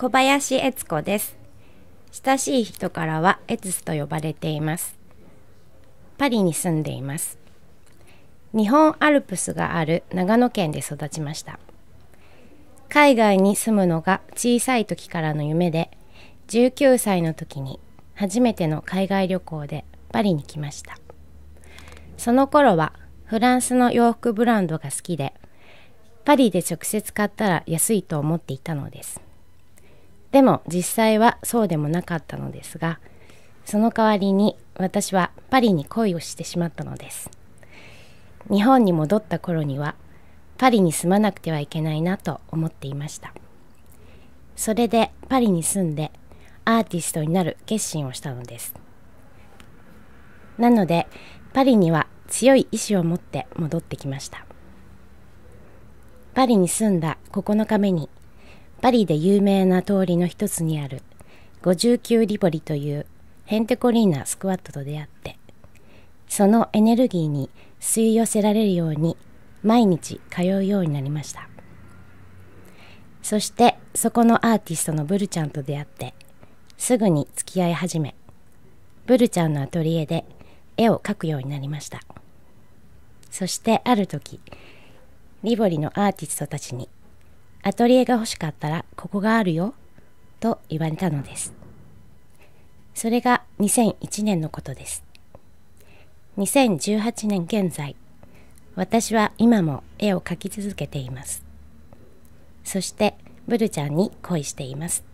小林悦子です。親しい人からはエツスと呼ばれています。パリに住んでいます。日本アルプスがある長野県で育ちました。海外に住むのが小さい時からの夢で、19歳の時に初めての海外旅行でパリに来ました。その頃はフランスの洋服ブランドが好きで、パリで直接買ったら安いと思っていたのです。でも実際はそうでもなかったのですがその代わりに私はパリに恋をしてしまったのです日本に戻った頃にはパリに住まなくてはいけないなと思っていましたそれでパリに住んでアーティストになる決心をしたのですなのでパリには強い意志を持って戻ってきましたパリに住んだ9日目にパリで有名な通りの一つにある59リボリというヘンテコリーナスクワットと出会って、そのエネルギーに吸い寄せられるように毎日通うようになりました。そしてそこのアーティストのブルちゃんと出会って、すぐに付き合い始め、ブルちゃんのアトリエで絵を描くようになりました。そしてある時、リボリのアーティストたちにアトリエが欲しかったらここがあるよと言われたのです。それが2001年のことです。2018年現在、私は今も絵を描き続けています。そして、ブルちゃんに恋しています。